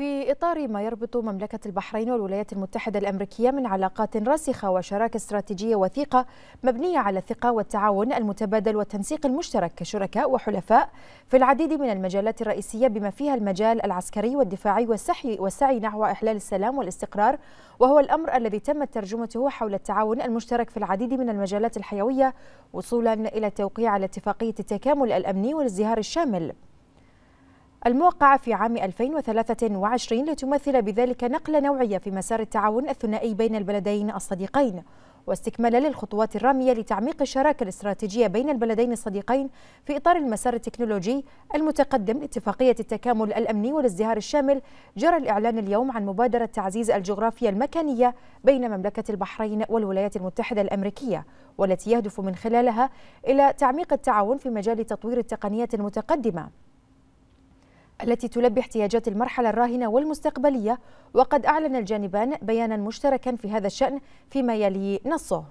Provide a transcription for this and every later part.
في إطار ما يربط مملكة البحرين والولايات المتحدة الأمريكية من علاقات راسخة وشراكة استراتيجية وثيقة مبنية على الثقة والتعاون المتبادل والتنسيق المشترك كشركاء وحلفاء في العديد من المجالات الرئيسية بما فيها المجال العسكري والدفاعي والسعي, والسعي نحو إحلال السلام والاستقرار وهو الأمر الذي تمت ترجمته حول التعاون المشترك في العديد من المجالات الحيوية وصولا إلى التوقيع على اتفاقية التكامل الأمني والازدهار الشامل الموقعة في عام 2023 لتمثل بذلك نقلة نوعية في مسار التعاون الثنائي بين البلدين الصديقين واستكمالا للخطوات الرامية لتعميق الشراكة الاستراتيجية بين البلدين الصديقين في إطار المسار التكنولوجي المتقدم لاتفاقية التكامل الأمني والازدهار الشامل جرى الإعلان اليوم عن مبادرة تعزيز الجغرافيا المكانية بين مملكة البحرين والولايات المتحدة الأمريكية والتي يهدف من خلالها إلى تعميق التعاون في مجال تطوير التقنيات المتقدمة التي تلبي احتياجات المرحلة الراهنة والمستقبلية وقد أعلن الجانبان بيانا مشتركا في هذا الشأن فيما يلي نصه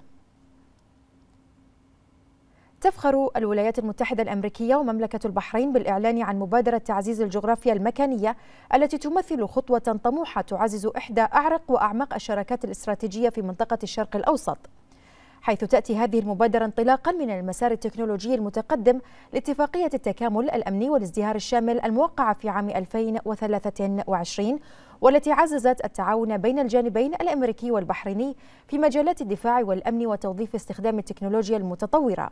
تفخر الولايات المتحدة الأمريكية ومملكة البحرين بالإعلان عن مبادرة تعزيز الجغرافيا المكانية التي تمثل خطوة طموحة تعزز إحدى أعرق وأعمق الشراكات الاستراتيجية في منطقة الشرق الأوسط حيث تأتي هذه المبادرة انطلاقا من المسار التكنولوجي المتقدم لاتفاقية التكامل الأمني والازدهار الشامل الموقعة في عام 2023 والتي عززت التعاون بين الجانبين الأمريكي والبحريني في مجالات الدفاع والأمن وتوظيف استخدام التكنولوجيا المتطورة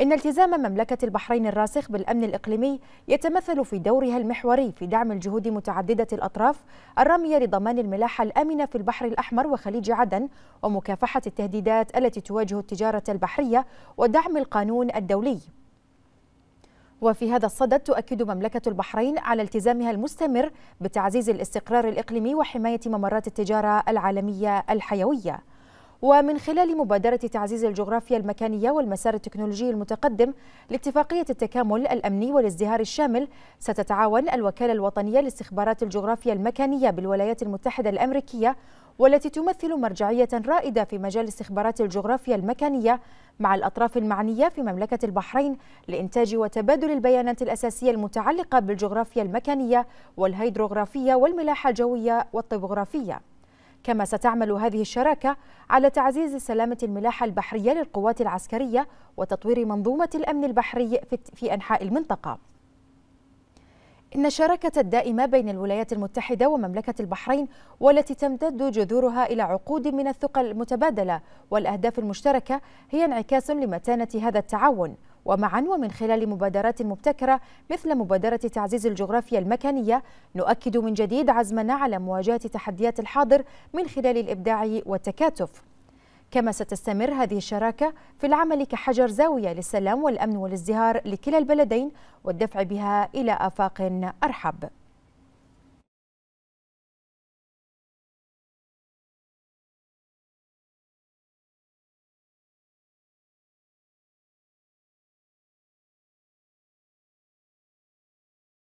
إن التزام مملكة البحرين الراسخ بالأمن الإقليمي يتمثل في دورها المحوري في دعم الجهود متعددة الأطراف الرامية لضمان الملاحة الآمنة في البحر الأحمر وخليج عدن ومكافحة التهديدات التي تواجه التجارة البحرية ودعم القانون الدولي وفي هذا الصدد تؤكد مملكة البحرين على التزامها المستمر بتعزيز الاستقرار الإقليمي وحماية ممرات التجارة العالمية الحيوية ومن خلال مبادرة تعزيز الجغرافيا المكانية والمسار التكنولوجي المتقدم لاتفاقية التكامل الأمني والازدهار الشامل ستتعاون الوكالة الوطنية لاستخبارات الجغرافيا المكانية بالولايات المتحدة الأمريكية والتي تمثل مرجعية رائدة في مجال استخبارات الجغرافيا المكانية مع الأطراف المعنية في مملكة البحرين لإنتاج وتبادل البيانات الأساسية المتعلقة بالجغرافيا المكانية والهيدروغرافية والملاحة الجوية والطبوغرافية كما ستعمل هذه الشراكة على تعزيز سلامة الملاحة البحرية للقوات العسكرية وتطوير منظومة الأمن البحري في أنحاء المنطقة إن الشراكة الدائمة بين الولايات المتحدة ومملكة البحرين والتي تمتد جذورها إلى عقود من الثقل المتبادلة والأهداف المشتركة هي انعكاس لمتانة هذا التعاون ومعا ومن خلال مبادرات مبتكرة مثل مبادرة تعزيز الجغرافيا المكانية نؤكد من جديد عزمنا على مواجهة تحديات الحاضر من خلال الإبداع والتكاتف كما ستستمر هذه الشراكة في العمل كحجر زاوية للسلام والأمن والازدهار لكلا البلدين والدفع بها إلى آفاق أرحب